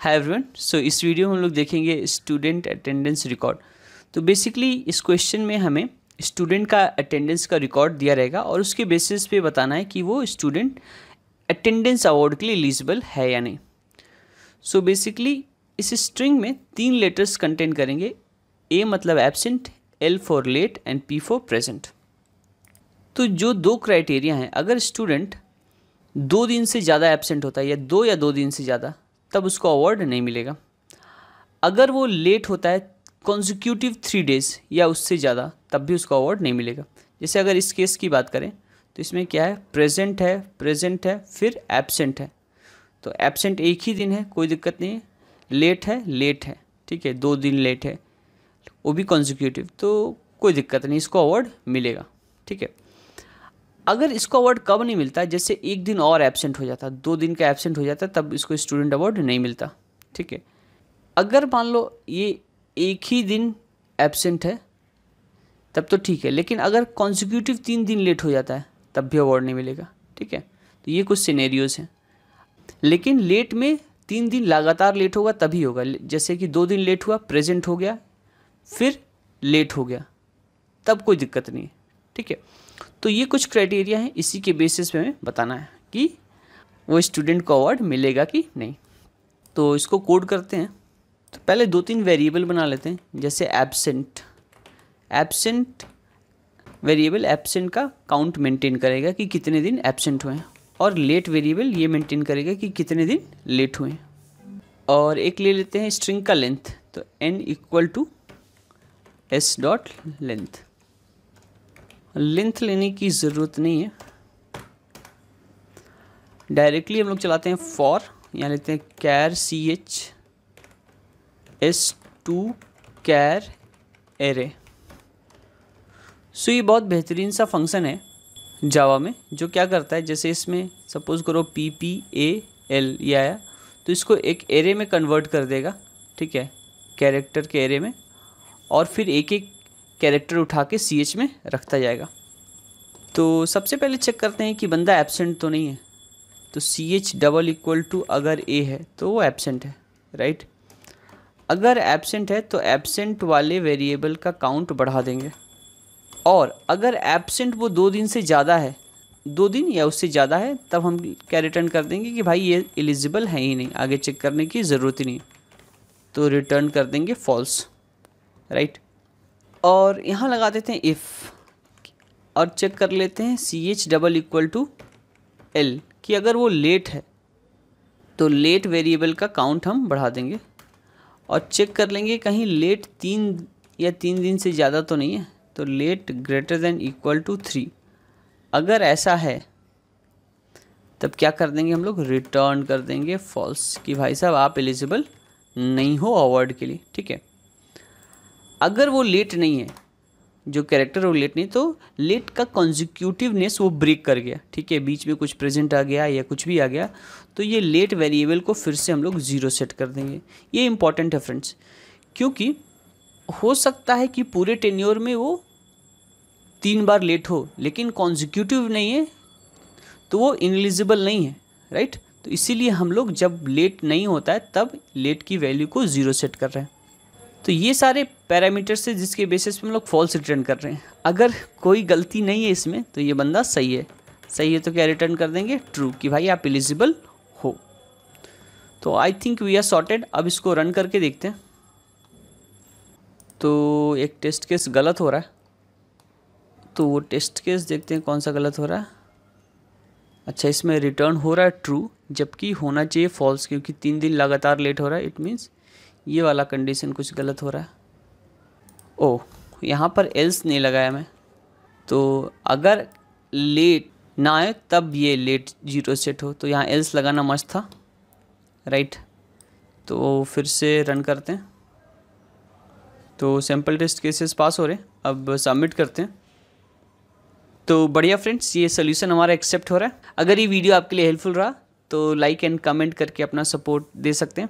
hi everyone so इस video में हम लोग देखेंगे स्टूडेंट अटेंडेंस रिकॉर्ड तो बेसिकली इस क्वेश्चन में हमें स्टूडेंट का अटेंडेंस का रिकॉर्ड दिया रहेगा और उसके बेसिस पे बताना है कि वो स्टूडेंट अटेंडेंस अवार्ड के लिए एलिजिबल है या नहीं सो so बेसिकली इस स्ट्रिंग में तीन लेटर्स कंटेन करेंगे ए मतलब absent L for late and P for present तो जो दो क्राइटेरिया हैं अगर स्टूडेंट दो दिन से ज़्यादा एबसेंट होता है या दो या दो दिन से ज़्यादा तब उसको अवार्ड नहीं मिलेगा अगर वो लेट होता है कॉन्जिक्यूटिव थ्री डेज या उससे ज़्यादा तब भी उसको अवार्ड नहीं मिलेगा जैसे अगर इस केस की बात करें तो इसमें क्या है प्रेजेंट है प्रेजेंट है फिर एबसेंट है तो एबसेंट एक ही दिन है कोई दिक्कत नहीं है लेट है लेट है ठीक है दो दिन लेट है वो भी कॉन्जिक्यूटिव तो कोई दिक्कत नहीं इसको अवार्ड मिलेगा ठीक है अगर इसको अवार्ड कब नहीं मिलता जैसे एक दिन और एबसेंट हो जाता दो दिन का एबसेंट हो जाता तब इसको स्टूडेंट अवार्ड नहीं मिलता ठीक है अगर मान लो ये एक ही दिन एबसेंट है तब तो ठीक है लेकिन अगर कॉन्जिक्यूटिव तीन दिन लेट हो जाता है तब भी अवार्ड नहीं मिलेगा ठीक है तो ये कुछ सिनेरियोज हैं लेकिन लेट में तीन दिन लगातार लेट होगा तभी होगा जैसे कि दो दिन लेट हुआ प्रेजेंट हो गया फिर लेट हो गया तब कोई दिक्कत नहीं ठीक है तो ये कुछ क्राइटेरिया है इसी के बेसिस पे हमें बताना है कि वो स्टूडेंट को अवार्ड मिलेगा कि नहीं तो इसको कोड करते हैं तो पहले दो तीन वेरिएबल बना लेते हैं जैसे एबसेंट एबसेंट वेरिएबल एबसेंट का काउंट मेंटेन करेगा कि कितने दिन एबसेंट हुए और लेट वेरिएबल ये मेंटेन करेगा कि कितने दिन लेट हुए और एक ले लेते हैं स्ट्रिंग का लेंथ तो N equal to S dot length length लेने की ज़रूरत नहीं है डायरेक्टली हम लोग चलाते हैं फॉर यहाँ लेते हैं char C H S to char array so ये बहुत बेहतरीन सा फंक्शन है जावा में जो क्या करता है जैसे इसमें सपोज़ करो पी पी ए एल ये आया तो इसको एक एरे में कन्वर्ट कर देगा ठीक है कैरेक्टर के एरे में और फिर एक एक कैरेक्टर उठा के सी एच में रखता जाएगा तो सबसे पहले चेक करते हैं कि बंदा एबसेंट तो नहीं है तो C H double equal to अगर ए है तो वो एबसेंट है राइट अगर एबसेंट है तो एबसेंट वाले वेरिएबल का काउंट बढ़ा देंगे और अगर एबसेंट वो दो दिन से ज़्यादा है दो दिन या उससे ज़्यादा है तब हम क्या रिटर्न कर देंगे कि भाई ये एलिजिबल है ही नहीं आगे चेक करने की ज़रूरत ही नहीं तो रिटर्न कर देंगे फॉल्स राइट और यहाँ लगा देते हैं इफ़ और चेक कर लेते हैं C H double equal to L कि अगर वो लेट है तो लेट वेरिएबल का काउंट हम बढ़ा देंगे और चेक कर लेंगे कहीं लेट तीन या तीन दिन से ज़्यादा तो नहीं है तो late greater than equal to three अगर ऐसा है तब क्या कर देंगे हम लोग रिटर्न कर देंगे फॉल्स कि भाई साहब आप एलिजिबल नहीं हो अवार्ड के लिए ठीक है अगर वो लेट नहीं है जो कैरेक्टर वो लेट नहीं तो लेट का कॉन्जिक्यूटिवनेस वो ब्रेक कर गया ठीक है बीच में कुछ प्रेजेंट आ गया या कुछ भी आ गया तो ये लेट वेरिएबल को फिर से हम लोग ज़ीरो सेट कर देंगे ये इंपॉर्टेंट है फ्रेंड्स क्योंकि हो सकता है कि पूरे टेन्योर में वो तीन बार लेट हो लेकिन कॉन्जिक्यूटिव नहीं है तो वो इनलिजिबल नहीं है राइट तो इसीलिए हम लोग जब लेट नहीं होता है तब लेट की वैल्यू को ज़ीरो सेट कर रहे हैं तो ये सारे पैरामीटर्स है जिसके बेसिस पे हम लोग फॉल्स रिटर्न कर रहे हैं अगर कोई गलती नहीं है इसमें तो ये बंदा सही है सही है तो क्या रिटर्न कर देंगे ट्रू कि भाई आप एलिजिबल हो तो I think we are sorted अब इसको रन करके देखते हैं तो एक टेस्ट केस गलत हो रहा है तो वो टेस्ट केस देखते हैं कौन सा गलत हो रहा है अच्छा इसमें रिटर्न हो रहा है ट्रू जबकि होना चाहिए फॉल्स क्योंकि तीन दिन लगातार लेट हो रहा है इट मीन्स ये वाला कंडीशन कुछ गलत हो रहा है ओ यहाँ पर एल्स नहीं लगाया मैं तो अगर लेट ना आए तब ये लेट जीरो सेट हो तो यहाँ एल्स लगाना मस्त था राइट तो फिर से रन करते हैं तो सैम्पल टेस्ट केसेस पास हो रहे अब सबमिट करते हैं तो बढ़िया फ्रेंड्स ये सोल्यूशन हमारा एक्सेप्ट हो रहा है अगर ये वीडियो आपके लिए हेल्पफुल रहा तो लाइक एंड कमेंट करके अपना सपोर्ट दे सकते हैं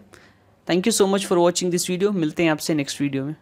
thank you so much for watching this video मिलते हैं आपसे नेक्स्ट वीडियो में